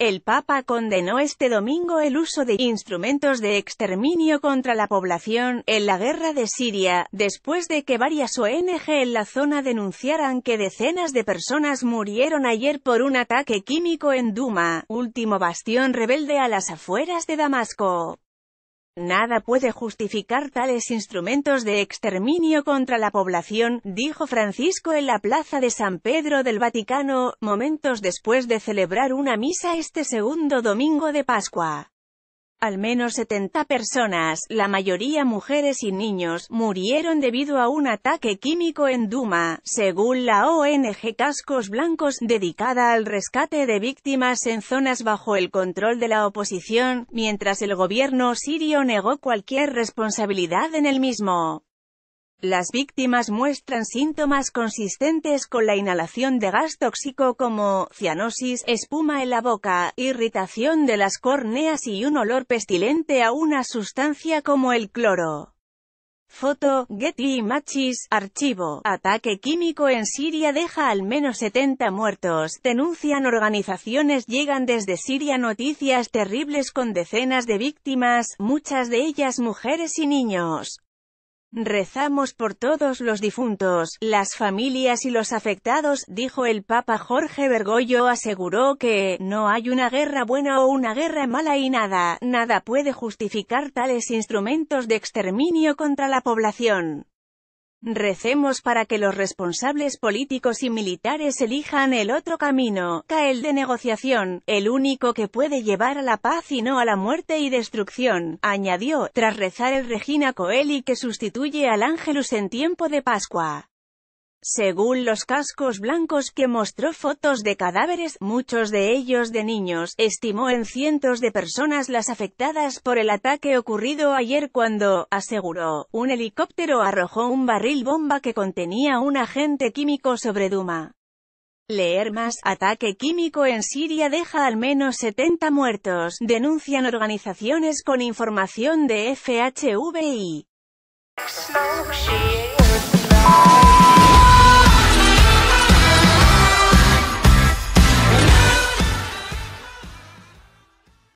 El Papa condenó este domingo el uso de instrumentos de exterminio contra la población en la guerra de Siria, después de que varias ONG en la zona denunciaran que decenas de personas murieron ayer por un ataque químico en Duma, último bastión rebelde a las afueras de Damasco. Nada puede justificar tales instrumentos de exterminio contra la población, dijo Francisco en la plaza de San Pedro del Vaticano, momentos después de celebrar una misa este segundo domingo de Pascua. Al menos 70 personas, la mayoría mujeres y niños, murieron debido a un ataque químico en Duma, según la ONG Cascos Blancos, dedicada al rescate de víctimas en zonas bajo el control de la oposición, mientras el gobierno sirio negó cualquier responsabilidad en el mismo. Las víctimas muestran síntomas consistentes con la inhalación de gas tóxico como cianosis, espuma en la boca, irritación de las córneas y un olor pestilente a una sustancia como el cloro. Foto, Getty Images, archivo, ataque químico en Siria deja al menos 70 muertos, denuncian organizaciones llegan desde Siria noticias terribles con decenas de víctimas, muchas de ellas mujeres y niños. Rezamos por todos los difuntos, las familias y los afectados, dijo el Papa Jorge Bergoglio aseguró que, no hay una guerra buena o una guerra mala y nada, nada puede justificar tales instrumentos de exterminio contra la población. Recemos para que los responsables políticos y militares elijan el otro camino, el de negociación, el único que puede llevar a la paz y no a la muerte y destrucción, añadió, tras rezar el Regina Coeli que sustituye al Ángelus en tiempo de Pascua. Según los cascos blancos que mostró fotos de cadáveres, muchos de ellos de niños, estimó en cientos de personas las afectadas por el ataque ocurrido ayer cuando, aseguró, un helicóptero arrojó un barril bomba que contenía un agente químico sobre Duma. Leer más, ataque químico en Siria deja al menos 70 muertos, denuncian organizaciones con información de FHVI.